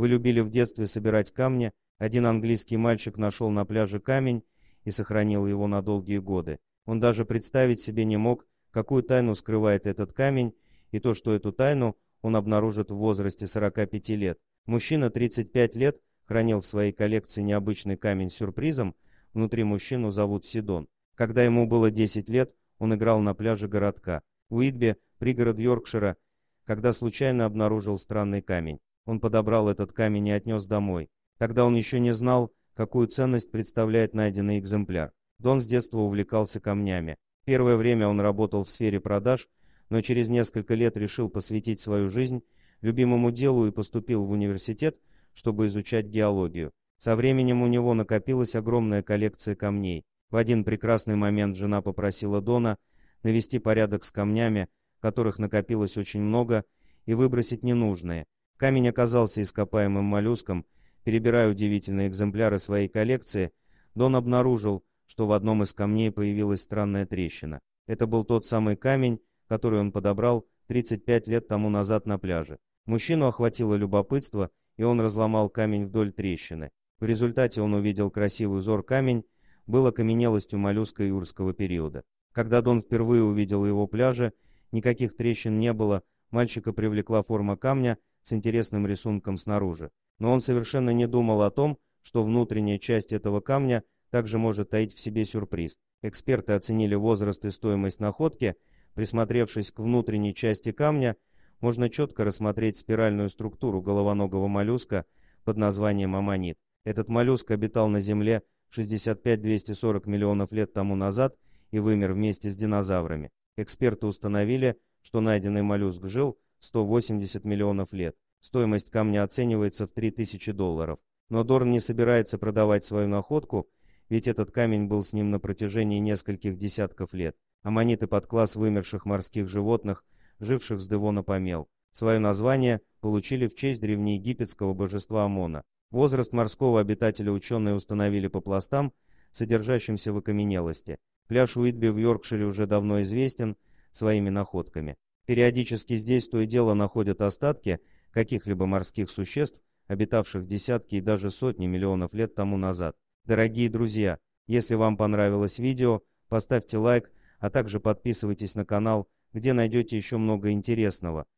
Вы любили в детстве собирать камни, один английский мальчик нашел на пляже камень и сохранил его на долгие годы. Он даже представить себе не мог, какую тайну скрывает этот камень, и то, что эту тайну он обнаружит в возрасте 45 лет. Мужчина 35 лет хранил в своей коллекции необычный камень с сюрпризом, внутри мужчину зовут Сидон. Когда ему было 10 лет, он играл на пляже городка. Уитби, пригород Йоркшира, когда случайно обнаружил странный камень. Он подобрал этот камень и отнес домой. Тогда он еще не знал, какую ценность представляет найденный экземпляр. Дон с детства увлекался камнями. Первое время он работал в сфере продаж, но через несколько лет решил посвятить свою жизнь любимому делу и поступил в университет, чтобы изучать геологию. Со временем у него накопилась огромная коллекция камней. В один прекрасный момент жена попросила Дона навести порядок с камнями, которых накопилось очень много, и выбросить ненужные – Камень оказался ископаемым моллюском. Перебирая удивительные экземпляры своей коллекции, Дон обнаружил, что в одном из камней появилась странная трещина. Это был тот самый камень, который он подобрал 35 лет тому назад на пляже. Мужчину охватило любопытство, и он разломал камень вдоль трещины. В результате он увидел красивый узор камень, был окаменелостью моллюска юрского периода. Когда Дон впервые увидел его пляже, никаких трещин не было, мальчика привлекла форма камня – с интересным рисунком снаружи, но он совершенно не думал о том, что внутренняя часть этого камня также может таить в себе сюрприз. Эксперты оценили возраст и стоимость находки, присмотревшись к внутренней части камня, можно четко рассмотреть спиральную структуру головоногого моллюска под названием аммонит. Этот моллюск обитал на Земле 65-240 миллионов лет тому назад и вымер вместе с динозаврами. Эксперты установили, что найденный моллюск жил 180 миллионов лет. Стоимость камня оценивается в 3000 долларов. Но Дорн не собирается продавать свою находку, ведь этот камень был с ним на протяжении нескольких десятков лет. Аммониты под класс вымерших морских животных, живших с Девона помел. Свое название получили в честь древнеегипетского божества Амона. Возраст морского обитателя ученые установили по пластам, содержащимся в окаменелости. Пляж Уитби в Йоркшире уже давно известен своими находками. Периодически здесь то и дело находят остатки каких-либо морских существ, обитавших десятки и даже сотни миллионов лет тому назад. Дорогие друзья, если вам понравилось видео, поставьте лайк, а также подписывайтесь на канал, где найдете еще много интересного.